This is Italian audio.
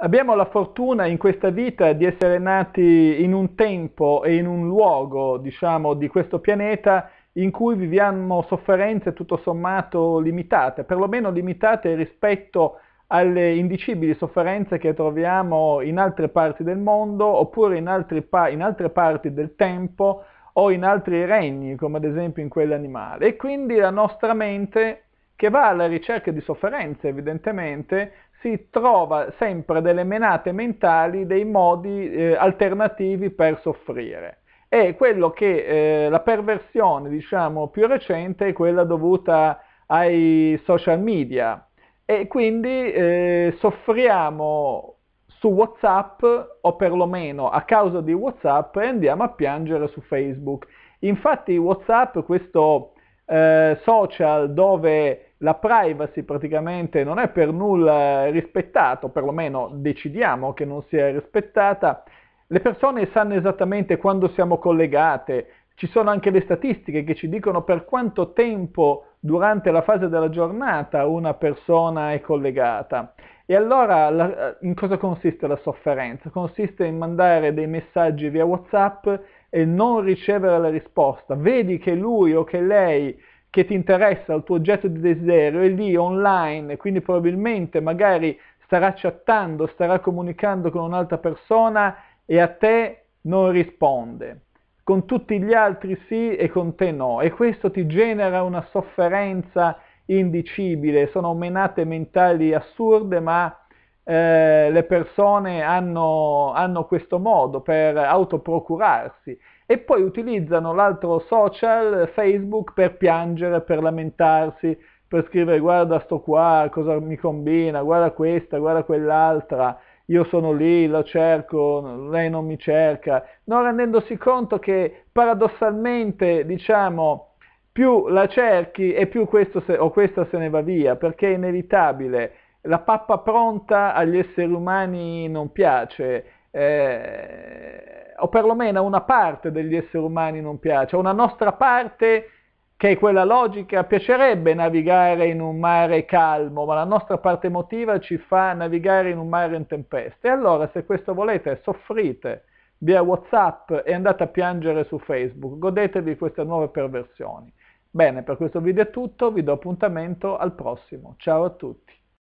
Abbiamo la fortuna in questa vita di essere nati in un tempo e in un luogo, diciamo, di questo pianeta in cui viviamo sofferenze tutto sommato limitate, perlomeno limitate rispetto alle indicibili sofferenze che troviamo in altre parti del mondo oppure in, pa- in altre parti del tempo o in altri regni, come ad esempio in quell'animale. E quindi la nostra mente che va alla ricerca di sofferenze evidentemente, si trova sempre delle menate mentali, dei modi eh, alternativi per soffrire. E quello che eh, la perversione, diciamo, più recente è quella dovuta ai social media. E quindi eh, soffriamo su WhatsApp o perlomeno a causa di WhatsApp e andiamo a piangere su Facebook. Infatti WhatsApp, questo eh, social dove la privacy praticamente non è per nulla rispettato, perlomeno decidiamo che non sia rispettata, le persone sanno esattamente quando siamo collegate, ci sono anche le statistiche che ci dicono per quanto tempo durante la fase della giornata una persona è collegata. E allora la, eh, in cosa consiste la sofferenza? Consiste in mandare dei messaggi via WhatsApp e non ricevere la risposta. Vedi che lui o che lei che ti interessa, il tuo oggetto di desiderio, è lì online, quindi probabilmente magari starà chattando, starà comunicando con un'altra persona e a te non risponde. Con tutti gli altri sì e con te no. E questo ti genera una sofferenza indicibile, sono menate mentali assurde ma eh, le persone hanno, hanno questo modo per autoprocurarsi e poi utilizzano l'altro social, Facebook, per piangere, per lamentarsi, per scrivere guarda sto qua, cosa mi combina, guarda questa, guarda quell'altra, io sono lì, la cerco, lei non mi cerca, non rendendosi conto che paradossalmente, diciamo, più la cerchi e più questo se, o questa se ne va via, perché è inevitabile la pappa pronta agli esseri umani non piace, eh, o perlomeno a una parte degli esseri umani non piace, a una nostra parte che è quella logica, piacerebbe navigare in un mare calmo, ma la nostra parte emotiva ci fa navigare in un mare in tempesta. E allora se questo volete, soffrite via Whatsapp e andate a piangere su Facebook, godetevi queste nuove perversioni. Bene, per questo video è tutto, vi do appuntamento al prossimo. Ciao a tutti.